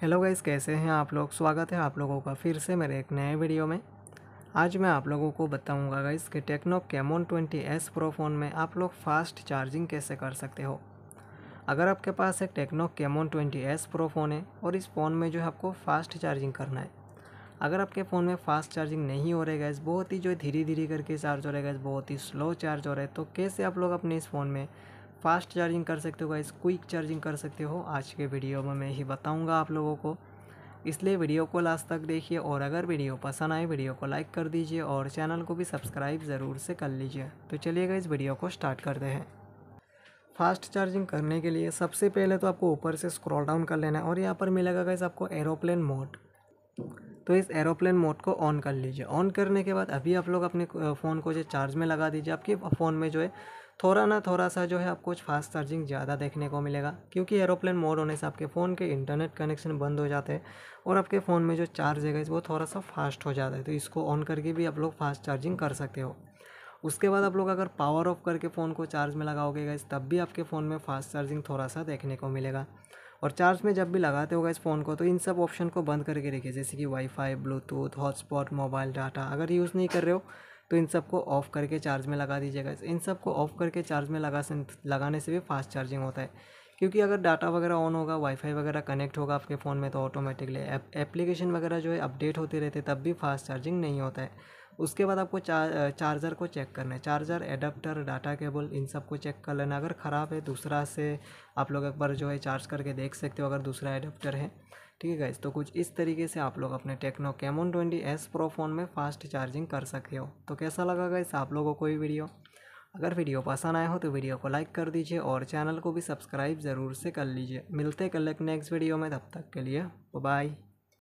hello guys कैसे हैं आप लोग स्वागत है आप लोगों का फिर से मेरे एक नए वीडियो में आज मैं आप लोगों को बताऊंगा गाइस कि Tecno Camon twenty S pro phone में आप लोग फास्ट चार्जिंग कैसे कर सकते हो अगर आपके पास एक Tecno Camon twenty S pro phone है और इस फ़ोन में जो है आपको फास्ट चार्जिंग करना है अगर आपके फ़ोन में फास्ट चार्जिंग नहीं हो रही गैस बहुत ही जो धीरे धीरे करके चार्ज हो रहा है गैस बहुत ही स्लो चार्ज हो रहा है तो कैसे आप लोग अपने इस फ़ोन में फास्ट चार्जिंग कर सकते हो गाइस क्विक चार्जिंग कर सकते हो आज के वीडियो में मैं ही बताऊँगा आप लोगों को इसलिए वीडियो को लास्ट तक देखिए और अगर वीडियो पसंद आए वीडियो को लाइक कर दीजिए और चैनल को भी सब्सक्राइब ज़रूर से कर लीजिए तो चलिएगा इस वीडियो को स्टार्ट करते हैं फास्ट चार्जिंग करने के लिए सबसे पहले तो आपको ऊपर से स्क्रॉल डाउन कर लेना है और यहाँ पर मिलेगा गाइस आपको एरोप्लेन मोड तो इस एरोप्लेन मोड को ऑन कर लीजिए ऑन करने के बाद अभी आप लोग अपने फ़ोन को जो चार्ज में लगा दीजिए आपके फ़ोन में जो है थोड़ा ना थोड़ा सा जो है आपको फास्ट चार्जिंग ज़्यादा देखने को मिलेगा क्योंकि एरोप्लेन मोड होने से आपके फ़ोन के इंटरनेट कनेक्शन बंद हो जाते हैं और आपके फ़ोन में जो चार्ज है वो थोड़ा सा फास्ट हो जाता है तो इसको ऑन करके भी आप लोग फास्ट चार्जिंग कर सकते हो उसके बाद आप लोग अगर पावर ऑफ करके फ़ोन को चार्ज में लगाओगे गए तब भी आपके फ़ोन में फास्ट चार्जिंग थोड़ा सा देखने को मिलेगा और चार्ज में जब भी लगाते होगा इस फ़ोन को तो इन सब ऑप्शन को बंद करके रखिए जैसे कि wifi bluetooth hotspot mobile data अगर यूज़ नहीं कर रहे हो तो इन सब को ऑफ़ करके चार्ज में लगा दीजिएगा इन सब को ऑफ़ करके चार्ज में लगा से लगाने से भी फास्ट चार्जिंग होता है क्योंकि अगर डाटा वगैरह ऑन होगा वाईफाई वगैरह कनेक्ट होगा आपके फ़ोन में तो ऑटोमेटिकली एप्लीकेशन वगैरह जो है अपडेट होते रहते तब भी फास्ट चार्जिंग नहीं होता है उसके बाद आपको चार चार्जर को चेक करना है चार्जर एडाप्टर डाटा केबल इन सब को चेक कर लेना अगर ख़राब है दूसरा से आप लोग एक बार जो है चार्ज करके देख सकते हो अगर दूसरा एडाप्टर है ठीक है इस तो कुछ इस तरीके से आप लोग अपने Tecno Camon twenty S pro phone में फास्ट चार्जिंग कर सकते हो तो कैसा लगा गाइस आप लोगों को ये वीडियो अगर वीडियो पसंद आया हो तो वीडियो को लाइक कर दीजिए और चैनल को भी सब्सक्राइब ज़रूर से कर लीजिए मिलते कल एक नेक्स्ट वीडियो में तब तक के लिए बाय